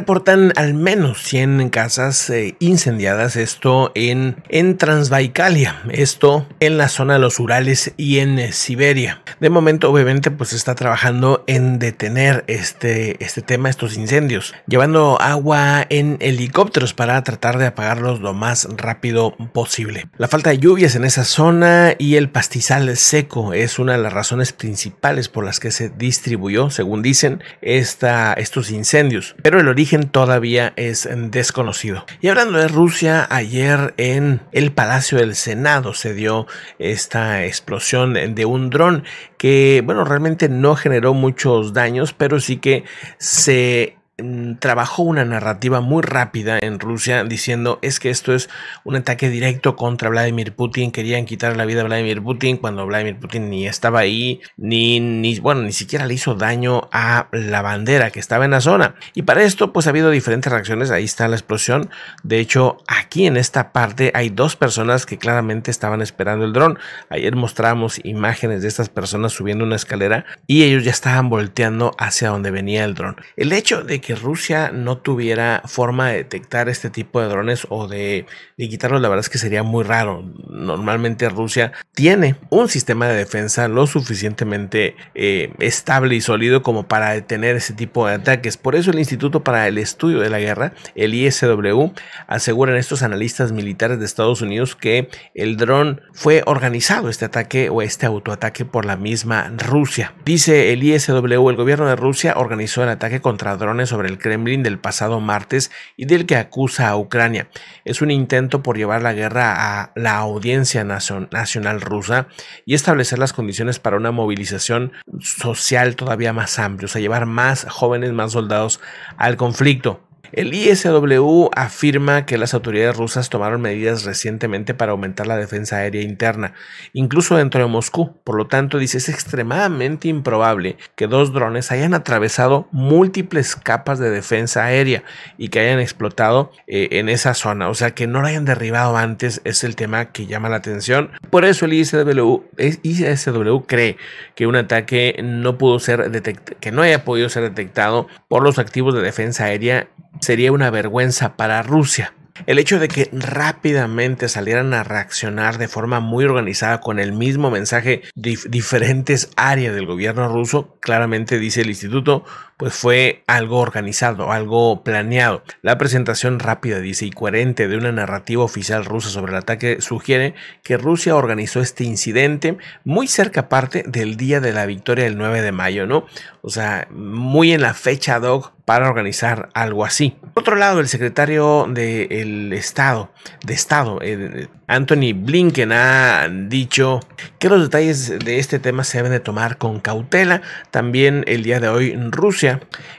reportan al menos 100 casas eh, incendiadas, esto en, en esto en la zona de los Urales y en eh, Siberia. De momento, obviamente, pues está trabajando en detener este, este tema, estos incendios, llevando agua en helicópteros para tratar de apagarlos lo más rápido posible. La falta de lluvias en esa zona y el pastizal seco es una de las razones principales por las que se distribuyó, según dicen, esta, estos incendios. Pero el origen todavía es mm, desconocido. Y hablando de Rusia, ayer en el Palacio del Senado se dio esta explosión de un dron que, bueno, realmente no generó muchos daños, pero sí que se Mm, trabajó una narrativa muy rápida en Rusia diciendo es que esto es un ataque directo contra Vladimir Putin, querían quitar la vida a Vladimir Putin cuando Vladimir Putin ni estaba ahí, ni, ni, bueno, ni siquiera le hizo daño a la bandera que estaba en la zona. Y para esto pues ha habido diferentes reacciones, ahí está la explosión, de hecho aquí en esta parte hay dos personas que claramente estaban esperando el dron, ayer mostramos imágenes de estas personas subiendo una escalera y ellos ya estaban volteando hacia donde venía el dron. El hecho de que Rusia no tuviera forma de detectar este tipo de drones o de, quitarlos, la verdad es que sería muy raro. Normalmente Rusia tiene un sistema de defensa lo suficientemente eh, estable y sólido como para detener ese tipo de ataques. Por eso el Instituto para el Estudio de la Guerra, el ISW, aseguran estos analistas militares de Estados Unidos que el dron fue organizado, este ataque o este autoataque por la misma Rusia. Dice el ISW, el gobierno de Rusia organizó el ataque contra drones sobre el Kremlin del pasado martes y del que acusa a Ucrania. Es un intento por llevar la guerra a la audiencia nacional rusa y establecer las condiciones para una movilización social todavía más amplia, o sea, llevar más jóvenes, más soldados al conflicto. El ISW afirma que las autoridades rusas tomaron medidas recientemente para aumentar la defensa aérea interna, incluso dentro de Moscú. Por lo tanto, dice es extremadamente improbable que dos drones hayan atravesado múltiples capas de defensa aérea y que hayan explotado eh, en esa zona. O sea, que no lo hayan derribado antes es el tema que llama la atención. Por eso el ISW, cree que un ataque no pudo ser que no haya podido ser detectado por los activos de defensa aérea sería una vergüenza para Rusia. El hecho de que rápidamente salieran a reaccionar de forma muy organizada con el mismo mensaje de diferentes áreas del gobierno ruso, claramente dice el instituto, pues fue algo organizado, algo planeado. La presentación rápida, dice, y coherente de una narrativa oficial rusa sobre el ataque sugiere que Rusia organizó este incidente muy cerca parte del día de la victoria del 9 de mayo, ¿no? O sea, muy en la fecha hoc para organizar algo así. Por otro lado, el secretario del Estado, de Estado, eh, Anthony Blinken, ha dicho que los detalles de este tema se deben de tomar con cautela. También el día de hoy Rusia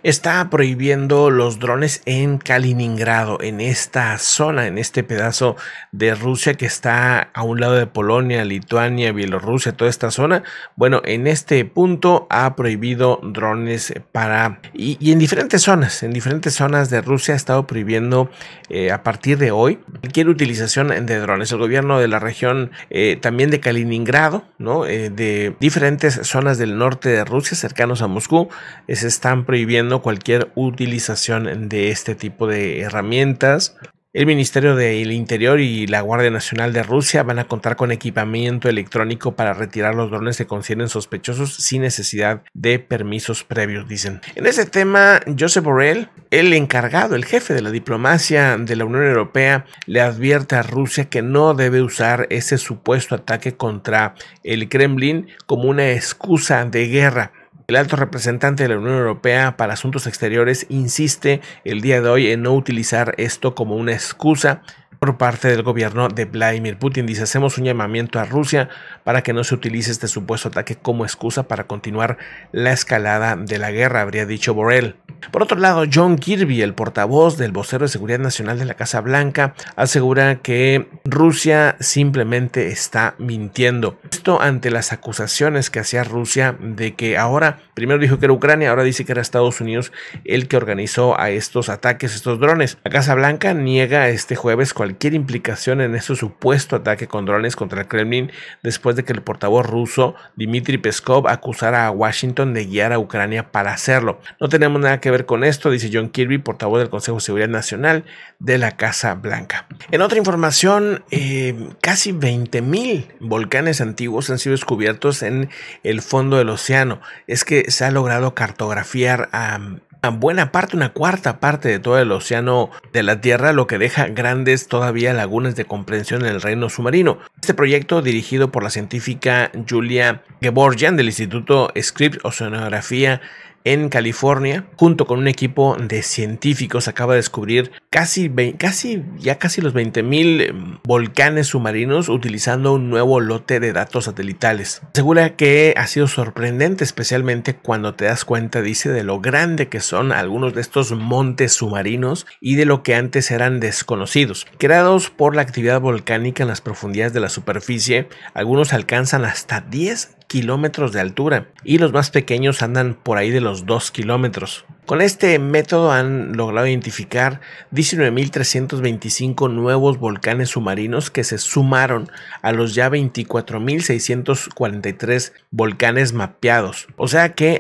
está prohibiendo los drones en Kaliningrado, en esta zona, en este pedazo de Rusia que está a un lado de Polonia, Lituania, Bielorrusia, toda esta zona. Bueno, en este punto ha prohibido drones para... Y, en diferentes zonas, en diferentes zonas de Rusia ha estado prohibiendo eh, a partir de hoy cualquier utilización de drones. El gobierno de la región eh, también de Kaliningrado, ¿no? Eh, de diferentes zonas del norte de Rusia, cercanos a Moscú, se están prohibiendo cualquier utilización de este tipo de herramientas. El Ministerio del Interior y la Guardia Nacional de Rusia van a contar con equipamiento electrónico para retirar los drones que consideren sospechosos sin necesidad de permisos previos, dicen. En ese tema, Joseph Borrell, el encargado, el jefe de la diplomacia de la Unión Europea, le advierte a Rusia que no debe usar ese supuesto ataque contra el Kremlin como una excusa de guerra el alto representante de la Unión Europea para Asuntos Exteriores insiste el día de hoy en no utilizar esto como una excusa por parte del gobierno de Vladimir Putin. Dice, hacemos un llamamiento a Rusia para que no se utilice este supuesto ataque como excusa para continuar la escalada de la guerra, habría dicho Borrell. Por otro lado, John Kirby, el portavoz del vocero de Seguridad Nacional de la Casa Blanca, asegura que Rusia simplemente está mintiendo. Esto ante las acusaciones que hacía Rusia de que ahora, primero dijo que era Ucrania, ahora dice que era Estados Unidos el que organizó a estos ataques, estos drones. La Casa Blanca niega este jueves cualquier implicación en este supuesto ataque con drones contra el Kremlin después de que el portavoz ruso Dmitry Peskov acusara a Washington de guiar a Ucrania para hacerlo. No tenemos nada que ver con esto, dice John Kirby, portavoz del Consejo de Seguridad Nacional de la Casa Blanca. En otra información, eh, casi 20.000 volcanes antiguos han sido descubiertos en el fondo del océano. Es que se ha logrado cartografiar a buena parte, una cuarta parte de todo el océano de la Tierra, lo que deja grandes todavía lagunas de comprensión en el reino submarino. Este proyecto, dirigido por la científica Julia Geborgian del Instituto Script Oceanografía en California, junto con un equipo de científicos, acaba de descubrir casi, casi ya casi los 20.000 em, volcanes submarinos utilizando un nuevo lote de datos satelitales. Asegura que ha sido sorprendente, especialmente cuando te das cuenta, dice, de lo grande que son algunos de estos montes submarinos y de lo que antes eran desconocidos. Creados por la actividad volcánica en las profundidades de la superficie, algunos alcanzan hasta 10 kilómetros de altura y los más pequeños andan por ahí de los 2 kilómetros. Con este método han logrado identificar 19.325 nuevos volcanes submarinos que se sumaron a los ya 24.643 volcanes mapeados. O sea que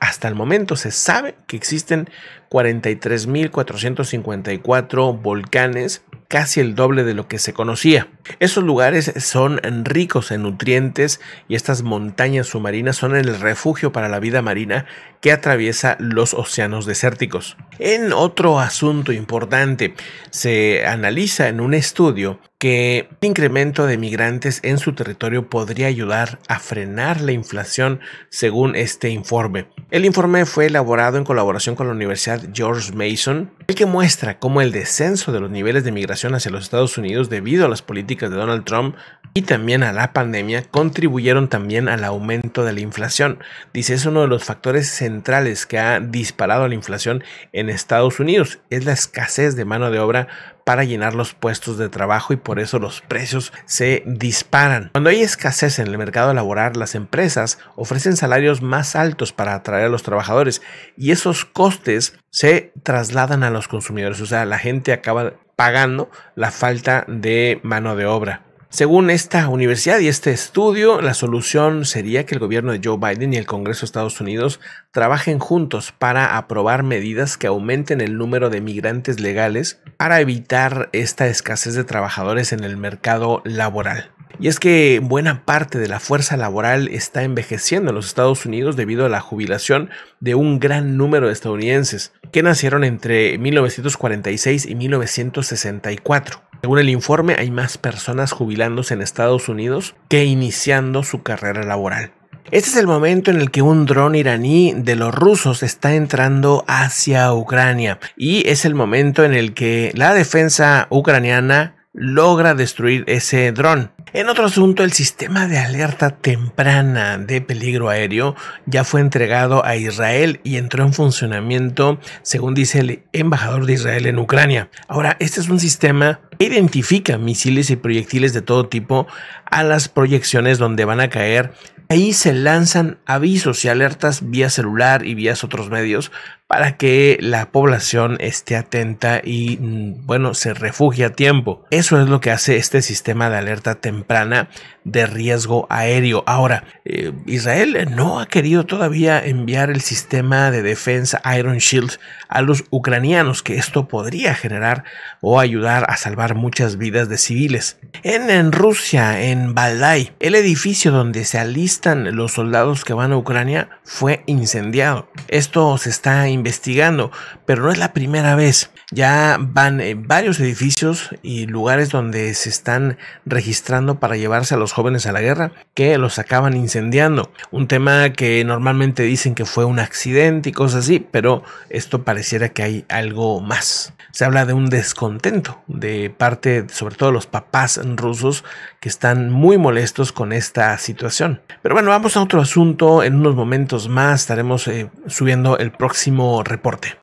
hasta el momento se sabe que existen 43.454 volcanes casi el doble de lo que se conocía. Esos lugares son ricos en nutrientes y estas montañas submarinas son el refugio para la vida marina que atraviesa los océanos desérticos. En otro asunto importante, se analiza en un estudio que el incremento de migrantes en su territorio podría ayudar a frenar la inflación según este informe. El informe fue elaborado en colaboración con la Universidad George Mason, el que muestra cómo el descenso de los niveles de migración hacia los Estados Unidos debido a las políticas de Donald Trump y también a la pandemia contribuyeron también al aumento de la inflación. Dice, es uno de los factores centrales que ha disparado la inflación en Estados Unidos, es la escasez de mano de obra para llenar los puestos de trabajo y por eso los precios se disparan. Cuando hay escasez en el mercado laboral, las empresas ofrecen salarios más altos para atraer a los trabajadores y esos costes se trasladan a los consumidores, o sea, la gente acaba pagando la falta de mano de obra. Según esta universidad y este estudio, la solución sería que el gobierno de Joe Biden y el Congreso de Estados Unidos trabajen juntos para aprobar medidas que aumenten el número de migrantes legales para evitar esta escasez de trabajadores en el mercado laboral. Y es que buena parte de la fuerza laboral está envejeciendo en los Estados Unidos debido a la jubilación de un gran número de estadounidenses que nacieron entre 1946 y 1964. Según el informe, hay más personas jubilándose en Estados Unidos que iniciando su carrera laboral. Este es el momento en el que un dron iraní de los rusos está entrando hacia Ucrania y es el momento en el que la defensa ucraniana logra destruir ese dron. En otro asunto, el sistema de alerta temprana de peligro aéreo ya fue entregado a Israel y entró en funcionamiento, según dice el embajador de Israel en Ucrania. Ahora, este es un sistema que identifica misiles y proyectiles de todo tipo a las proyecciones donde van a caer Ahí se lanzan avisos y alertas vía celular y vía otros medios para que la población esté atenta y, mm, bueno, se refugie a tiempo. Eso es lo que hace este sistema de alerta temprana de riesgo aéreo. Ahora, eh, Israel no ha querido todavía enviar el sistema de defensa Iron Shield a los ucranianos, que esto podría generar o ayudar a salvar muchas vidas de civiles. En, en Rusia, en Balday, el edificio donde se alistan los soldados que van a Ucrania fue incendiado. Esto se está investigando, pero no es la primera vez. Ya van eh, varios edificios y lugares donde se están registrando para llevarse a los jóvenes a la guerra que los acaban incendiando. Un tema que normalmente dicen que fue un accidente y cosas así, pero esto pareciera que hay algo más. Se habla de un descontento de parte, sobre todo los papás rusos, que están muy molestos con esta situación. Pero bueno, vamos a otro asunto. En unos momentos más estaremos eh, subiendo el próximo reporte.